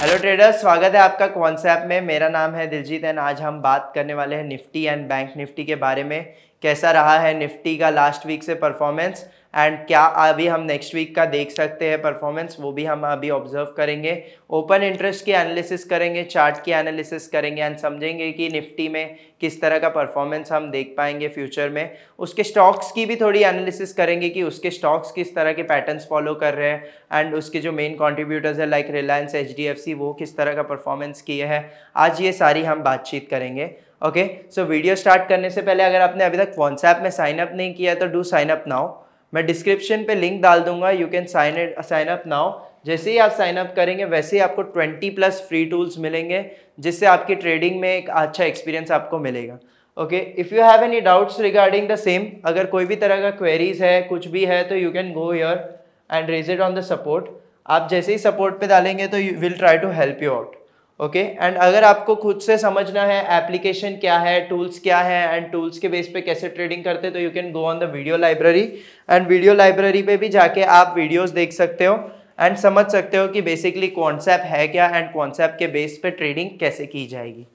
Hello trader स्वागत है आपका कॉन्सेप्ट में मेरा नाम है दिलजीत एंड आज हम बात करने वाले हैं निफ्टी एंड बैंक निफ्टी के बारे में कैसा रहा है निफ्टी का लास्ट वीक से परफॉर्मेंस एंड क्या अभी हम नेक्स्ट वीक का देख सकते हैं परफॉर्मेंस वो भी हम अभी ऑब्जर्व करेंगे ओपन इंटरेस्ट की एनालिसिस करेंगे चार्ट की एनालिसिस करेंगे एंड समझेंगे कि निफ्टी में किस तरह का परफॉर्मेंस हम देख पाएंगे फ्यूचर में उसके स्टॉक्स की भी थोड़ी एनालिसिस करेंगे कि उसके स्टॉक्स किस तरह के पैटर्न्स फॉलो कर रहे हैं एंड उसके जो मेन कॉन्ट्रीब्यूटर्स है लाइक रिलायंस एच वो किस तरह का परफॉर्मेंस किए हैं आज ये सारी हम बातचीत करेंगे ओके सो वीडियो स्टार्ट करने से पहले अगर आपने अभी तक व्हाट्सएप में साइनअप नहीं किया तो डू साइनअप नाउ मैं डिस्क्रिप्शन पे लिंक डाल दूंगा you can sign it sign up now जैसे ही आप साइन अप करेंगे वैसे ही आपको 20 प्लस फ्री टूल्स मिलेंगे जिससे आपकी ट्रेडिंग में एक अच्छा एक्सपीरियंस आपको मिलेगा okay if you have any doubts regarding the same अगर कोई भी तरह का क्वेरीज है कुछ भी है तो you can go your and raise it on the support आप जैसे ही सपोर्ट पे डालेंगे तो you will try to help you out okay okay? And अगर आपको खुद से समझना है एप्लीकेशन क्या है टूल्स क्या है एंड टूल्स के बेस पे कैसे ट्रेडिंग करते हैं तो you can go on the video library and video library पे भी जाके आप वीडियोस देख सकते हो एंड समझ सकते हो कि बेसिकली कॉन्सेप्ट है क्या एंड कॉन्सेप्ट के बेस पे ट्रेडिंग कैसे की जाएगी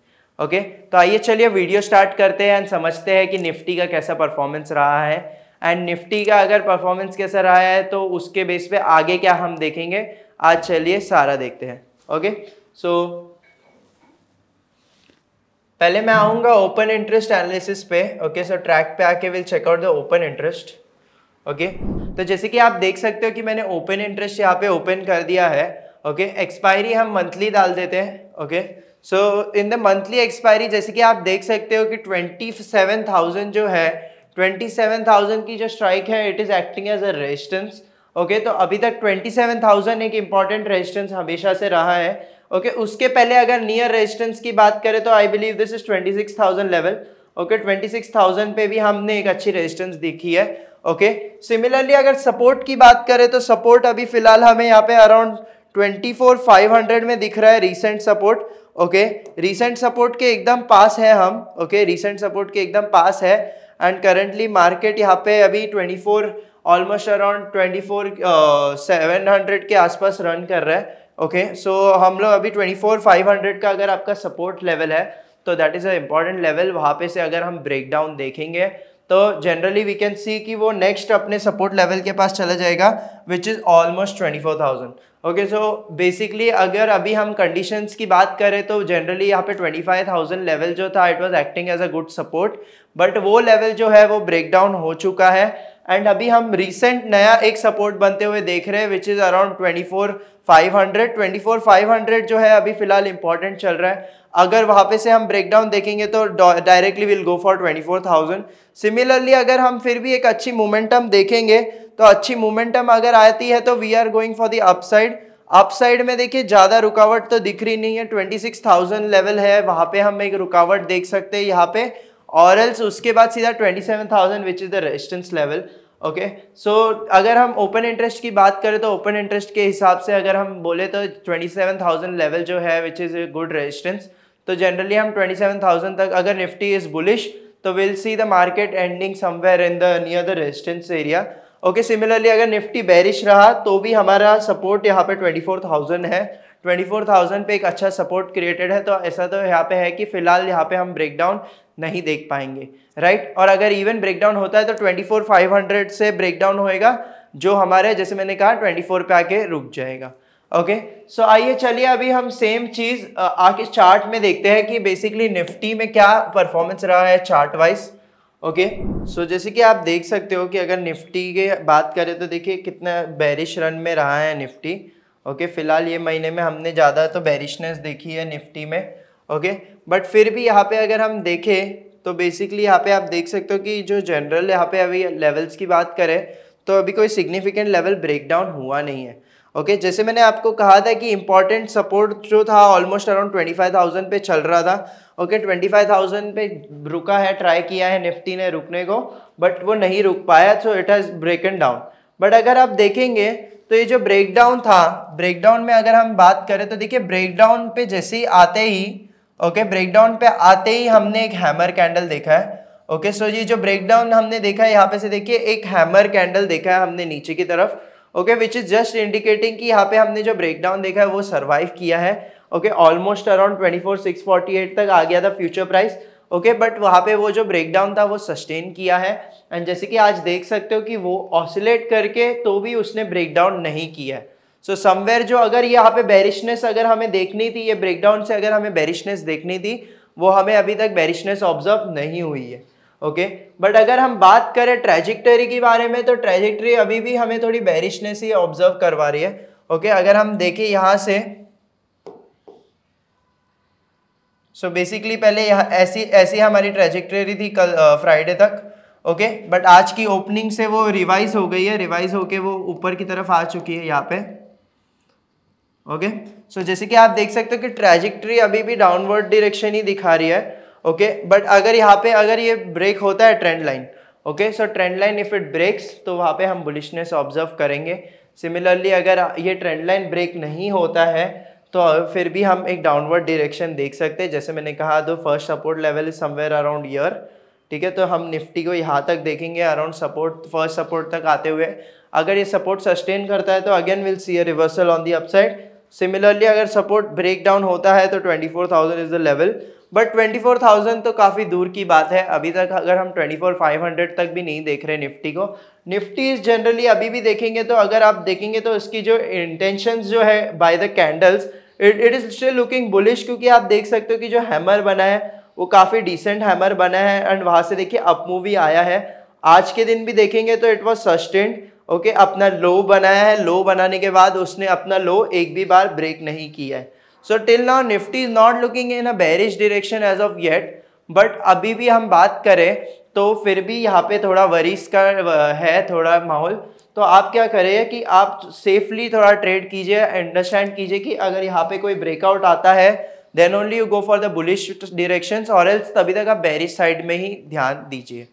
ओके okay? तो आइए चलिए वीडियो स्टार्ट करते हैं एंड समझते हैं कि निफ्टी का कैसा परफॉर्मेंस रहा है एंड निफ्टी का अगर परफॉर्मेंस कैसा रहा है तो उसके बेस पे आगे क्या हम देखेंगे आज चलिए सारा देखते हैं ओके okay? सो so, पहले मैं आऊँगा ओपन इंटरेस्ट एनालिसिस पे ओके सो ट्रैक पे आके will check out the open interest okay तो जैसे कि आप देख सकते हो कि मैंने ओपन इंटरेस्ट यहाँ पे ओपन कर दिया है ओके okay, एक्सपायरी हम मंथली डाल देते हैं okay so in the monthly expiry जैसे कि आप देख सकते हो कि ट्वेंटी सेवन थाउजेंड जो है ट्वेंटी सेवन थाउजेंड की जो स्ट्राइक है it is acting as a resistance okay तो अभी तक ट्वेंटी सेवन थाउजेंड एक इंपॉर्टेंट रेजिस्टेंस हमेशा से रहा है ओके okay, उसके पहले अगर नियर रेजिस्टेंस की बात करें तो I believe this is 26,000 level okay okay, 26,000 पे भी हमने एक अच्छी रेजिस्टेंस देखी है ओके okay, सिमिलरली अगर सपोर्ट की बात करें तो सपोर्ट अभी फिलहाल हमें यहाँ पे अराउंड 24,500 में दिख रहा है recent support okay recent support के एकदम पास है हम ओके रीसेंट सपोर्ट के एकदम पास है एंड करेंटली मार्केट यहाँ पे अभी twenty almost around twenty seven के आसपास रन कर रहा है ओके okay, सो so हम लोग अभी ट्वेंटी फोर फाइव हंड्रेड का अगर आपका सपोर्ट लेवल है तो that is a important level वहाँ पे से अगर हम ब्रेक डाउन देखेंगे तो जनरली वी कैन सी कि वो नेक्स्ट अपने सपोर्ट लेवल के पास चला जाएगा which is almost twenty four thousand okay so basically अगर अभी हम कंडीशंस की बात करें तो जनरली यहाँ पे ट्वेंटी फाइव थाउजेंड लेवल जो था it was acting as a good support but वो लेवल जो है वो ब्रेक डाउन हो चुका है एंड अभी हम रिसेंट नया एक सपोर्ट बनते हुए देख रहे हैं which is around twenty four five hundred twenty four five hundred जो है अभी फिलहाल इंपॉर्टेंट चल रहा है अगर वहाँ पे से हम ब्रेकडाउन देखेंगे तो directly will go for twenty four thousand similarly अगर हम फिर भी एक अच्छी मोमेंटम देखेंगे तो अच्छी मोमेंटम अगर आती है तो we are going for the upside upside में देखिए ज़्यादा रुकावट तो दिख रही नहीं है थाउजेंड लेवल है वहाँ पे हम एक रुकावट देख सकते हैं यहाँ पे और एल्स उसके बाद सीधा twenty seven thousand which is the resistance level okay so अगर हम ओपन इंटरेस्ट की बात करें तो ओपन इंटरेस्ट के हिसाब से अगर हम बोले तो 27,000 लेवल जो है which is a good resistance तो जनरली हम 27,000 तक अगर निफ्टी इज़ बुलिश तो will see the market ending somewhere in the near the resistance area okay similarly अगर निफ्टी बैरिश रहा तो भी हमारा सपोर्ट यहाँ पे 24,000 है 24,000 पे एक अच्छा सपोर्ट क्रिएटेड है तो ऐसा तो यहाँ पे है कि फिलहाल यहाँ पे हम ब्रेकडाउन नहीं देख पाएंगे राइट और अगर इवन ब्रेकडाउन होता है तो ट्वेंटी फोर फाइव हंड्रेड से ब्रेकडाउन होएगा जो हमारे जैसे मैंने कहा ट्वेंटी फोर पे आके रुक जाएगा ओके सो आइए चलिए अभी हम सेम चीज़ आके चार्ट में देखते हैं कि बेसिकली निफ्टी में क्या परफॉर्मेंस रहा है चार्ट वाइज ओके सो जैसे कि आप देख सकते हो कि अगर निफ्टी के बात करें तो देखिए कितना बैरिश रन में रहा है निफ्टी ओके okay, फिलहाल ये महीने में हमने ज़्यादा तो बैरिशनेस देखी है निफ्टी में ओके बट फिर भी यहाँ पे अगर हम देखें तो बेसिकली यहाँ पे आप देख सकते हो कि जो जनरल यहाँ पे अभी लेवल्स की बात करें तो अभी कोई सिग्निफिकेंट लेवल ब्रेकडाउन हुआ नहीं है ओके okay, जैसे मैंने आपको कहा था कि इम्पॉर्टेंट सपोर्ट जो था almost around twenty five thousand पे चल रहा था ओके ट्वेंटी फाइव थाउजेंड पे रुका है ट्राई किया है निफ्टी ने रुकने को बट वो नहीं रुक पाया so it has break and down but अगर आप देखेंगे तो ये जो ब्रेकडाउन था ब्रेकडाउन में अगर हम बात करें तो देखिए ब्रेकडाउन पे जैसे ही आते ही ओके okay, ब्रेकडाउन पे आते ही हमने एक हैमर कैंडल देखा है ओके okay, सो so ये जो ब्रेकडाउन हमने देखा है यहाँ पे से देखिए एक हैमर कैंडल देखा है हमने नीचे की तरफ okay which is just indicating कि यहाँ पे हमने जो ब्रेकडाउन देखा है वो सर्वाइव किया है okay almost around twenty four six forty eight तक आ गया था फ्यूचर प्राइस ओके बट वहाँ पे वो जो ब्रेकडाउन था वो सस्टेन किया है एंड जैसे कि आज देख सकते हो कि वो ऑसिलेट करके तो भी उसने ब्रेकडाउन नहीं किया है सो so, समवेयर जो अगर यहाँ पे बेरिशनेस अगर हमें देखनी थी ये ब्रेकडाउन से अगर हमें बेरिशनेस देखनी थी वो हमें अभी तक बेरिशनेस ऑब्जर्व नहीं हुई है ओके okay? बट अगर हम बात करें ट्रेजिक्टरी के बारे में तो ट्रेजिक्टरी अभी भी हमें थोड़ी बेरिशनेस ही ऑब्जर्व करवा रही है ओके okay? अगर हम देखें यहाँ से सो so बेसिकली पहले यहाँ ऐसी ऐसी हमारी ट्रेजिक्टरी थी कल फ्राइडे तक ओके okay? बट आज की ओपनिंग से वो रिवाइज हो गई है रिवाइज होके वो ऊपर की तरफ आ चुकी है यहाँ पे ओके सो जैसे कि आप देख सकते हो कि ट्रेजिक्ट्री अभी भी डाउनवर्ड डिरेक्शन ही दिखा रही है ओके okay? बट अगर यहाँ पे अगर ये ब्रेक होता है trend line okay so trend line if it breaks तो वहाँ पे हम बुलिशनेस ऑब्जर्व करेंगे सिमिलरली अगर ये ट्रेंड लाइन ब्रेक नहीं होता है तो फिर भी हम एक डाउनवर्ड डिरेक्शन देख सकते हैं जैसे मैंने कहा दो first support level is somewhere around here ठीक है तो हम निफ्टी को यहाँ तक देखेंगे अराउंड सपोर्ट फर्स्ट सपोर्ट तक आते हुए अगर ये सपोर्ट सस्टेन करता है तो again will see a reversal on the upside similarly अगर सपोर्ट ब्रेक डाउन होता है तो 24,000 इज़ द लेवल बट 24,000 तो काफ़ी दूर की बात है अभी तक अगर हम 24,500 तक भी नहीं देख रहे निफ्टी को निफ्टी इज़ जनरली अभी भी देखेंगे तो अगर आप देखेंगे तो इसकी जो इंटेंशन जो है by the candles it it is still looking bullish क्योंकि आप देख सकते हो कि जो हैमर बना है वो काफ़ी डिसेंट हैमर बना है एंड वहाँ से देखिए अप मूवी आया है आज के दिन भी देखेंगे तो इट वॉज सस्टेंड ओके अपना लो बनाया है लो बनाने के बाद उसने अपना लो एक भी बार ब्रेक नहीं किया है so till now Nifty is not looking in a bearish direction as of yet but अभी भी हम बात करें तो फिर भी यहाँ पे थोड़ा वरीस का है थोड़ा माहौल तो आप क्या करें कि आप सेफली थोड़ा ट्रेड कीजिए अंडरस्टैंड कीजिए कि अगर यहाँ पे कोई ब्रेकआउट आता है then only you go for the bullish direction और एल्स तभी तक आप बैरिश साइड में ही ध्यान दीजिए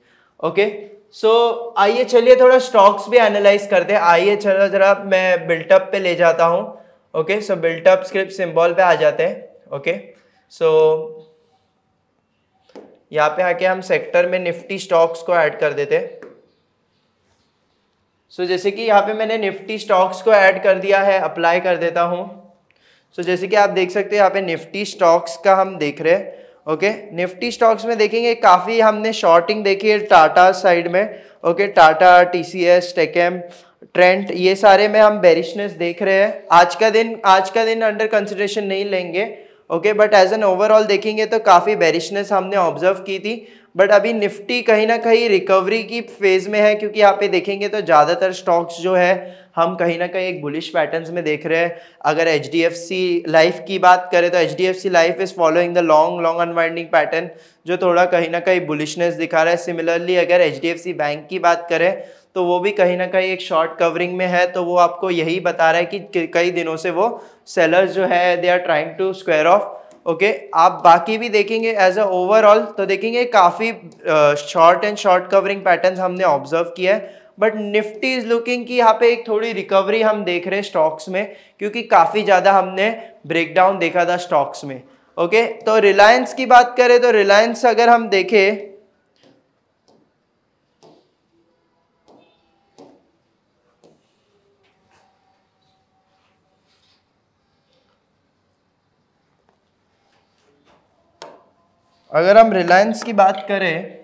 ओके okay? सो so, आइए चलिए थोड़ा स्टॉक्स भी एनालाइज करते हैं आइए चलो जरा मैं बिल्टअप पे ले जाता हूँ okay so built up script symbol पे आ जाते हैं ओके सो यहाँ पे आके हम सेक्टर में निफ्टी स्टॉक्स को ऐड कर देते सो so, जैसे कि यहाँ पे मैंने निफ्टी स्टॉक्स को ऐड कर दिया है अप्लाई कर देता हूँ सो so, जैसे कि आप देख सकते हैं यहाँ पे निफ्टी स्टॉक्स का हम देख रहे हैं ओके निफ्टी स्टॉक्स में देखेंगे काफ़ी हमने शॉर्टिंग देखी है टाटा साइड में okay Tata TCS TechM Trent ये सारे में हम बेरिशनेस देख रहे हैं आज का दिन आज का दिन अंडर कंसिडरेशन नहीं लेंगे okay but as an overall देखेंगे तो काफ़ी बेरिशनेस हमने ऑब्जर्व की थी बट अभी निफ्टी कहीं ना कहीं रिकवरी की फेज में है क्योंकि यहाँ पे देखेंगे तो ज़्यादातर स्टॉक्स जो है हम कहीं ना कहीं एक बुलिश पैटर्न्स में देख रहे हैं अगर H D F C life की बात करें तो H D F C life is following the long long unwinding pattern जो थोड़ा कहीं ना कहीं बुलिशनेस दिखा रहा है सिमिलरली अगर H D F C bank की बात करें तो वो भी कहीं ना कहीं एक शॉर्ट कवरिंग में है तो वो आपको यही बता रहा है कि कई दिनों से वो सेलर्स जो है they are trying to square off okay okay, आप बाकी भी देखेंगे एज अ ओवरऑल तो देखेंगे काफ़ी short and short covering patterns हमने ऑब्जर्व किया है बट निफ्टी इज लुकिंग कि यहाँ पे एक थोड़ी रिकवरी हम देख रहे हैं स्टॉक्स में क्योंकि काफ़ी ज़्यादा हमने ब्रेकडाउन देखा था स्टॉक्स में ओके okay, तो रिलायंस की बात करें तो रिलायंस अगर हम देखें अगर हम रिलायंस की बात करें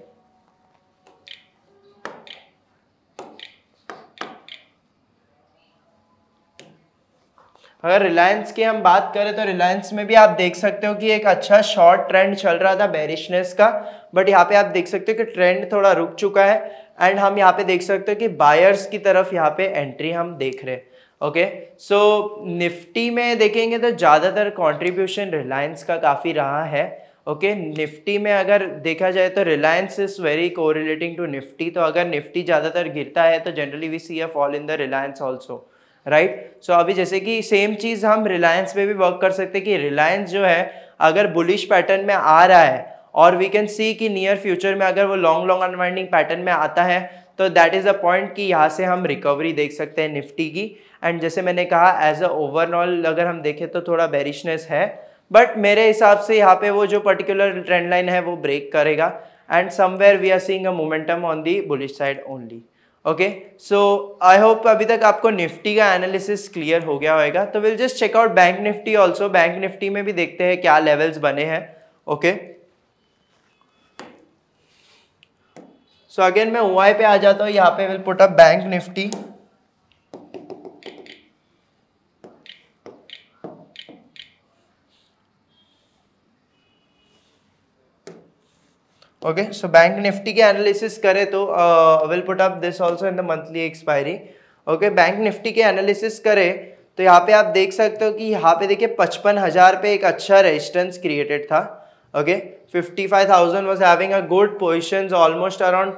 अगर रिलायंस की हम बात करें तो रिलायंस में भी आप देख सकते हो कि एक अच्छा शॉर्ट ट्रेंड चल रहा था बेरिशनेस का बट यहाँ पे आप देख सकते हो कि ट्रेंड थोड़ा रुक चुका है एंड हम यहाँ पे देख सकते हो कि बायर्स की तरफ यहाँ पे एंट्री हम देख रहे हैं ओके सो निफ्टी में देखेंगे तो ज़्यादातर कॉन्ट्रीब्यूशन रिलायंस का काफ़ी रहा है ओके okay, निफ्टी में अगर देखा जाए तो Reliance is very correlating to Nifty तो अगर निफ्टी ज़्यादातर गिरता है तो generally we see a fall in the Reliance also right so अभी जैसे कि सेम चीज़ हम रिलायंस पे भी वर्क कर सकते हैं कि रिलायंस जो है अगर बुलिश पैटर्न में आ रहा है और वी कैन सी कि नियर फ्यूचर में अगर वो लॉन्ग लॉन्ग अनवाइंडिंग पैटर्न में आता है तो दैट इज़ अ पॉइंट कि यहाँ से हम रिकवरी देख सकते हैं निफ्टी की एंड जैसे मैंने कहा एज अ ओवरऑल अगर हम देखें तो थोड़ा बेरिशनेस है बट मेरे हिसाब से यहाँ पे वो जो पर्टिकुलर ट्रेंड लाइन है वो ब्रेक करेगा and somewhere we are seeing a momentum on the bullish side only okay so I hope अभी तक आपको निफ्टी का एनालिसिस क्लियर हो गया होगा तो will just check out bank Nifty also bank Nifty में भी देखते हैं क्या लेवल्स बने हैं ओके सो अगेन मैं ओ पे आ जाता हूँ यहाँ पे will put up bank Nifty okay so bank Nifty के एनालिसिस करे तो will put up this also in the monthly expiry okay bank Nifty के एनालिसिस करे तो यहाँ पे आप देख सकते हो कि यहाँ पे देखिए पचपन हज़ार पे एक अच्छा रेजिस्टेंस क्रिएटेड था okay fifty five thousand was having a good position almost around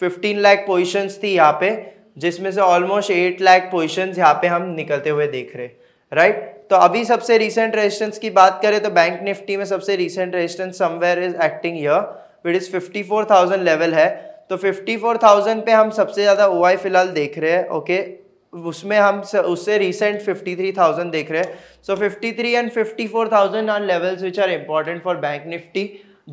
fifteen lakh position थी यहाँ पे जिसमें से ऑलमोस्ट एट लैख पोजिशन यहाँ पे हम निकलते हुए देख रहे राइट right? तो अभी सबसे रिसेंट रेजिस्टेंस की बात करें तो बैंक निफ्टी में सबसे recent resistance somewhere is acting here with is 54,000 level है तो 54,000 पे हम सबसे ज़्यादा ओ फिलहाल देख रहे हैं ओके उसमें हम उससे रिसेंट 53,000 देख रहे हैं so so 53 and 54,000 are levels which are important for bank Nifty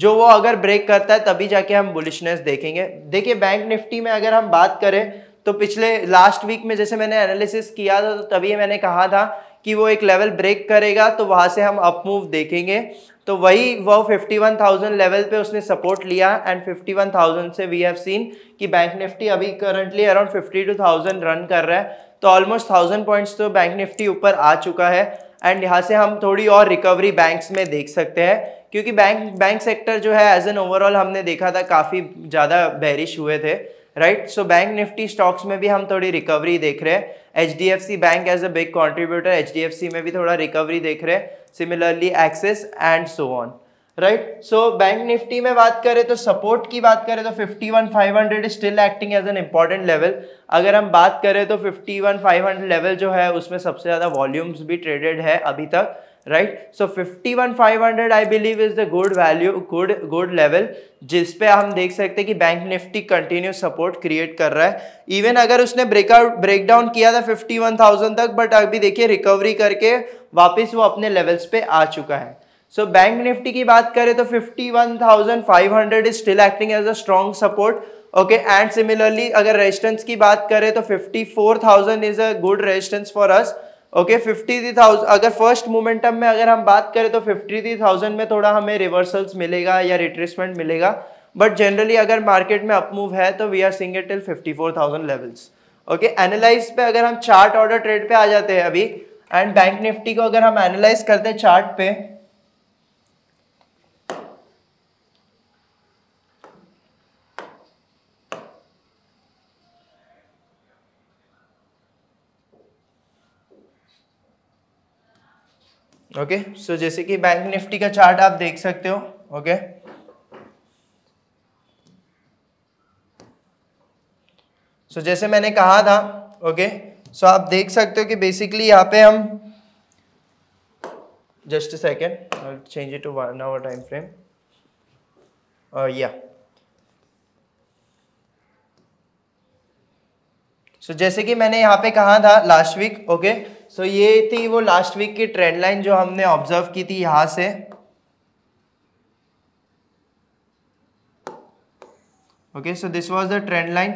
जो वो अगर ब्रेक करता है तभी जाके हम बुलिशनेस देखेंगे देखिए बैंक निफ्टी में अगर हम बात करें तो पिछले लास्ट वीक में जैसे मैंने एनालिसिस किया था तो तभी मैंने कहा था कि वो एक लेवल ब्रेक करेगा तो वहाँ से हम अप मूव देखेंगे तो वही वो 51,000 लेवल पे उसने सपोर्ट लिया एंड 51,000 से वी हैव सीन कि बैंक निफ्टी अभी करंटली अराउंड 52,000 रन कर रहा है तो ऑलमोस्ट थाउजेंड पॉइंट्स तो बैंक निफ्टी ऊपर आ चुका है एंड यहाँ से हम थोड़ी और रिकवरी बैंक्स में देख सकते हैं क्योंकि बैंक बैंक सेक्टर जो है एज एन ओवरऑल हमने देखा था काफ़ी ज़्यादा बैरिश हुए थे right so bank Nifty stocks में भी हम थोड़ी रिकवरी देख रहे हैं H D F C bank as a big contributor H D F C में भी थोड़ा रिकवरी देख रहे हैं similarly Axis and so on right so bank Nifty में बात करें तो सपोर्ट की बात करें तो 51,500 still acting as an important level अगर हम बात करें तो 51,500 लेवल जो है उसमें सबसे ज़्यादा वॉल्यूम्स भी ट्रेडेड है अभी तक right so fifty one five hundred I believe is the good value good good level जिसपे हम देख सकते हैं कि bank Nifty continue support create कर रहा है इवन अगर उसने ब्रेकआउट ब्रेकडाउन किया था फिफ्टी वन थाउजेंड तक बट अभी देखिए रिकवरी करके वापस वो अपने लेवल्स पे आ चुका है सो बैंक निफ्टी की बात करें तो fifty one thousand five hundred is still acting as a strong support okay and similarly अगर रेजिस्टेंस की बात करें तो fifty four thousand is a good resistance for us okay fifty three thousand अगर फर्स्ट मोमेंटम में अगर हम बात करें तो फिफ्टी थ्री थाउजेंड में थोड़ा हमें रिवर्सल्स मिलेगा या रिट्रेसमेंट मिलेगा बट जनरली अगर मार्केट में अपमूव है तो we are seeing it till fifty four thousand levels okay analyse पे अगर हम चार्ट ऑर्डर ट्रेड पे आ जाते हैं अभी एंड बैंक निफ्टी को अगर हम एनालाइज करते हैं चार्ट पे ओके okay? सो so, जैसे कि बैंक निफ्टी का चार्ट आप देख सकते हो ओके okay? सो so, जैसे मैंने कहा था ओके okay? सो so, आप देख सकते हो कि बेसिकली यहाँ पे हम just second change it to one hour time frame या सो जैसे कि मैंने यहाँ पे कहा था last week okay okay? So ये थी वो लास्ट वीक की ट्रेंड लाइन जो हमने ऑब्जर्व की थी यहाँ से okay so this was the trend line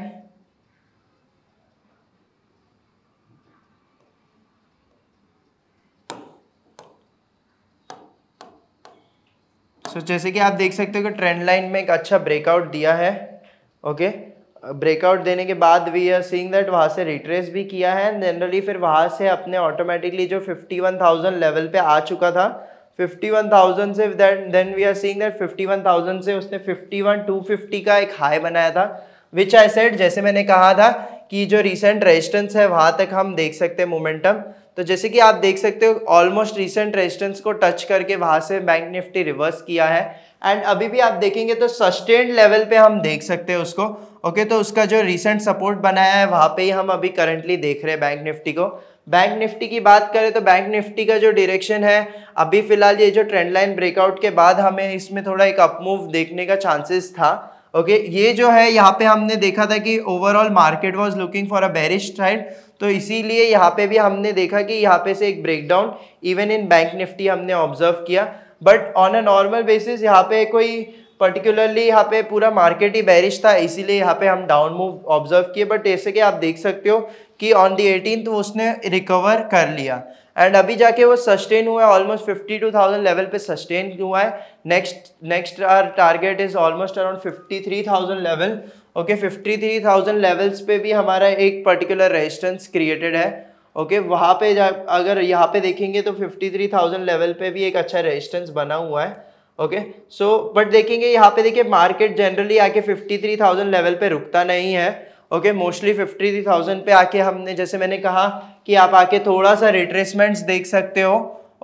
so जैसे कि आप देख सकते हो कि ट्रेंड लाइन में एक अच्छा ब्रेकआउट दिया है ओके okay? ब्रेकआउट देने के बाद वी आर सीइंग दैट वहाँ से रिट्रेस भी किया है जनरली फिर वहाँ से अपने ऑटोमेटिकली जो 51,000 लेवल पे आ चुका था 51,000 से that then we are seeing that 51,000 से उसने 51,250 का एक हाई बनाया था विच आई सेट जैसे मैंने कहा था कि जो रिसेंट रेजिस्टेंस है वहाँ तक हम देख सकते हैं मोमेंटम तो जैसे कि आप देख सकते हो ऑलमोस्ट रिसेंट रेजिस्टेंस को टच करके वहाँ से बैंक निफ्टी रिवर्स किया है एंड अभी भी आप देखेंगे तो सस्टेन लेवल पे हम देख सकते हैं उसको ओके okay, तो उसका जो रिसेंट सपोर्ट बनाया है वहाँ पे ही हम अभी करंटली देख रहे हैं बैंक निफ्टी को बैंक निफ्टी की बात करें तो बैंक निफ्टी का जो डायरेक्शन है अभी फिलहाल ये जो ट्रेंड लाइन ब्रेकआउट के बाद हमें इसमें थोड़ा एक अपमूव देखने का चांसेस था ओके okay, ये जो है यहाँ पे हमने देखा था कि overall market was looking for a bearish trade तो इसीलिए यहाँ पे भी हमने देखा कि यहाँ पे से एक breakdown even in bank Nifty हमने ऑब्जर्व किया but on a normal basis यहाँ पे कोई पर्टिकुलरली यहाँ पे पूरा मार्केट ही बैरिश था इसीलिए यहाँ पे हम डाउन मूव ऑब्जर्व किए बट जैसे कि आप देख सकते हो कि ऑन दी एटीन तो उसने रिकवर कर लिया एंड अभी जाके वो सस्टेन हुआ है almost fifty two thousand level पे सस्टेन हुआ है next next our target is almost around fifty three thousand level okay fifty three thousand levels पे भी हमारा एक पर्टिकुलर रेजिस्टेंस क्रिएटेड है ओके okay, वहाँ पे जा अगर यहाँ पे देखेंगे तो 53,000 लेवल पे भी एक अच्छा रेजिस्टेंस बना हुआ है ओके सो बट देखेंगे यहाँ पे देखिए मार्केट जनरली आके 53,000 लेवल पे रुकता नहीं है ओके मोस्टली 53,000 पे आके हमने जैसे मैंने कहा कि आप आके थोड़ा सा रिट्रेसमेंट्स देख सकते हो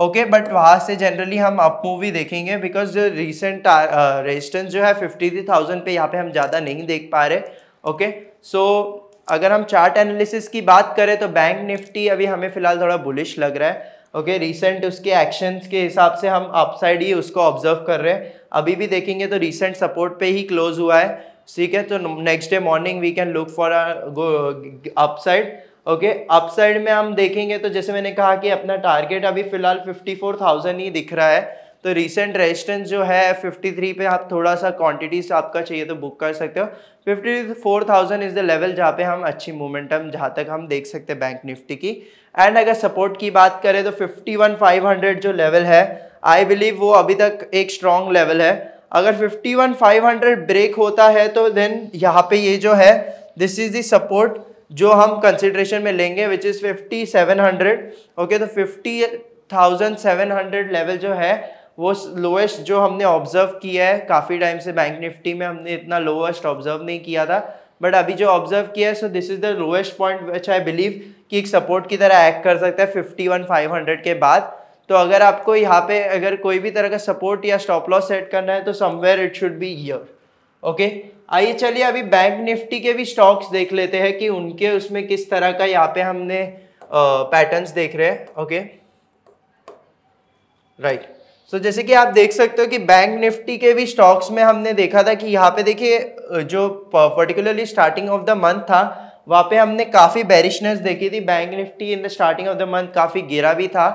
ओके बट वहाँ से जनरली हम अप मूवी देखेंगे बिकॉज जो रिसेंट रजिस्टेंस जो है फिफ्टी थ्री थाउजेंड पे यहाँ पे हम ज़्यादा नहीं देख पा रहे ओके okay, सो so, अगर हम चार्ट एनालिसिस की बात करें तो बैंक निफ्टी अभी हमें फिलहाल थोड़ा बुलिश लग रहा है ओके okay, रिसेंट उसके एक्शंस के हिसाब से हम अपसाइड ही उसको ऑब्जर्व कर रहे हैं अभी भी देखेंगे तो रिसेंट सपोर्ट पे ही क्लोज हुआ है ठीक है तो next day morning we can look for upside okay upside में हम देखेंगे तो जैसे मैंने कहा कि अपना टारगेट अभी फिलहाल 54,000 ही दिख रहा है तो रिसेंट रेजिस्टेंस जो है 53 पे आप थोड़ा सा से आपका चाहिए तो बुक कर सकते हो 54,000 इज़ द लेवल जहाँ पे हम अच्छी मोमेंटम जहाँ तक हम देख सकते हैं बैंक निफ्टी की एंड अगर सपोर्ट की बात करें तो 51,500 जो लेवल है आई बिलीव वो अभी तक एक स्ट्रॉन्ग लेवल है अगर 51,500 ब्रेक होता है तो देन यहाँ पे ये जो है दिस इज़ दी सपोर्ट जो हम कंसिड्रेशन में लेंगे which is fifty okay thousand two hundred level जो है वो लोएस्ट जो हमने ऑब्जर्व किया है काफ़ी टाइम से बैंक निफ्टी में हमने इतना लोएस्ट ऑब्जर्व नहीं किया था बट अभी जो ऑब्जर्व किया है so this is the lowest point which I believe कि एक सपोर्ट की तरह एक्ट कर सकता है फिफ्टी वन फाइव हंड्रेड के बाद तो अगर आपको यहाँ पे अगर कोई भी तरह का सपोर्ट या स्टॉप लॉस सेट करना है तो somewhere it should be here okay आइए चलिए अभी बैंक निफ्टी के भी स्टॉक्स देख लेते हैं कि उनके उसमें किस तरह का यहाँ पे हमने पैटर्न्स देख रहे हैं ओके राइट सो so, जैसे कि आप देख सकते हो कि बैंक निफ्टी के भी स्टॉक्स में हमने देखा था कि यहाँ पे देखिए जो particularly starting of the month था वहाँ पे हमने काफ़ी बैरिशनेस देखी थी bank Nifty in the starting of the month काफ़ी गिरा भी था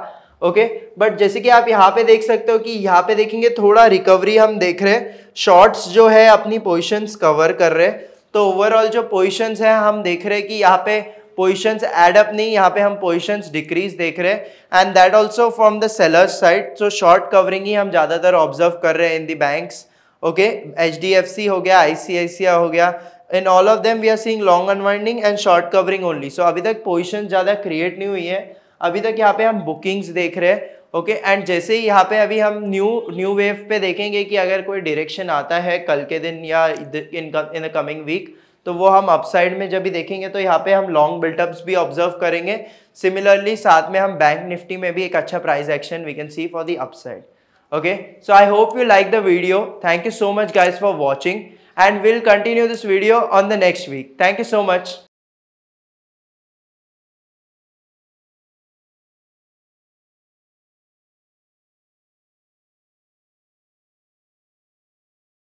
ओके okay? बट जैसे कि आप यहाँ पे देख सकते हो कि यहाँ पे देखेंगे थोड़ा रिकवरी हम देख रहे हैं शॉर्ट्स जो है अपनी पोजिशंस कवर कर रहे हैं तो ओवरऑल जो पोजिशंस हैं हम देख रहे हैं कि यहाँ पे पोजिशंस एडअप नहीं यहाँ पे हम पोजिशंस डिक्रीज देख रहे हैं and that also from the seller side so short covering ही हम ज़्यादातर ऑब्जर्व कर रहे हैं in the banks okay H D F C हो गया आई सी आई सी हो गया in all of them we are seeing long unwinding and short covering only so अभी तक पोजिशन ज़्यादा क्रिएट नहीं हुई है अभी तक यहाँ पे हम बुकिंग्स देख रहे हैं ओके okay, एंड जैसे ही यहाँ पे अभी हम न्यू न्यू वेव पे देखेंगे कि अगर कोई डायरेक्शन आता है कल के दिन या in in the coming week तो वो हम अपसाइड में जब भी देखेंगे तो यहाँ पे हम लॉन्ग बिल्टअप्स भी ऑब्जर्व करेंगे सिमिलरली साथ में हम बैंक निफ्टी में भी एक अच्छा price action we can see for the upside okay so I hope you like the video thank you so much guys for watching and will continue this video on the next week thank you so much